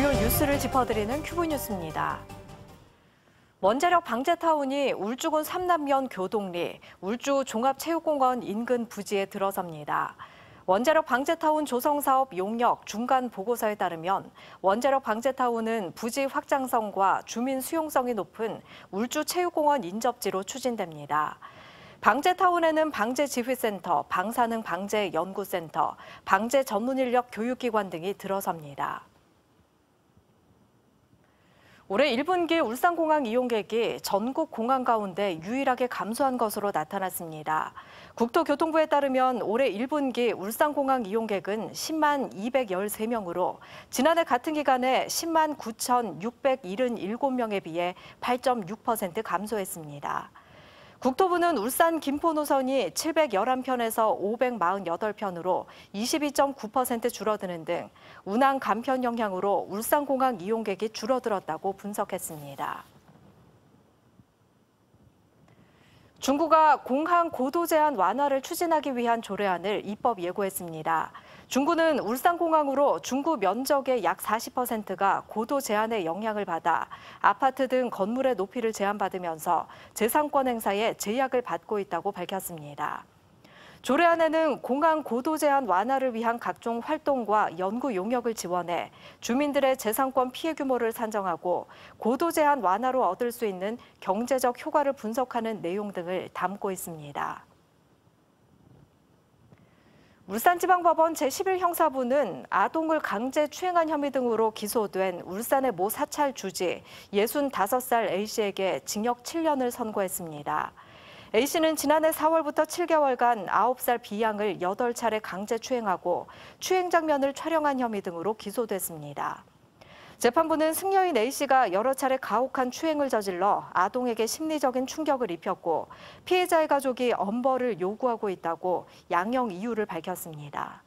주요 뉴스를 짚어드리는 큐브 뉴스입니다. 원자력 방제타운이 울주군 삼남면 교동리, 울주 종합체육공원 인근 부지에 들어섭니다. 원자력 방제타운 조성 사업 용역 중간 보고서에 따르면 원자력 방제타운은 부지 확장성과 주민 수용성이 높은 울주체육공원 인접지로 추진됩니다. 방제타운에는 방제지휘센터, 방사능 방제연구센터, 방제 전문인력 교육기관 등이 들어섭니다. 올해 1분기 울산공항 이용객이 전국 공항 가운데 유일하게 감소한 것으로 나타났습니다. 국토교통부에 따르면 올해 1분기 울산공항 이용객은 10만 213명으로 지난해 같은 기간에 10만 9,677명에 비해 8.6% 감소했습니다. 국토부는 울산 김포 노선이 711편에서 548편으로 22.9% 줄어드는 등 운항 간편 영향으로 울산공항 이용객이 줄어들었다고 분석했습니다. 중국가 공항 고도 제한 완화를 추진하기 위한 조례안을 입법 예고했습니다. 중구는 울산공항으로 중구 면적의 약 40%가 고도 제한의 영향을 받아 아파트 등 건물의 높이를 제한받으면서 재산권 행사에 제약을 받고 있다고 밝혔습니다. 조례안에는 공항 고도 제한 완화를 위한 각종 활동과 연구 용역을 지원해 주민들의 재산권 피해 규모를 산정하고 고도 제한 완화로 얻을 수 있는 경제적 효과를 분석하는 내용 등을 담고 있습니다. 울산지방법원 제11형사부는 아동을 강제 추행한 혐의 등으로 기소된 울산의 모 사찰 주지 65살 A씨에게 징역 7년을 선고했습니다. A씨는 지난해 4월부터 7개월간 9살 B양을 8차례 강제 추행하고 추행 장면을 촬영한 혐의 등으로 기소됐습니다. 재판부는 승려인 A씨가 여러 차례 가혹한 추행을 저질러 아동에게 심리적인 충격을 입혔고 피해자의 가족이 엄벌을 요구하고 있다고 양형 이유를 밝혔습니다.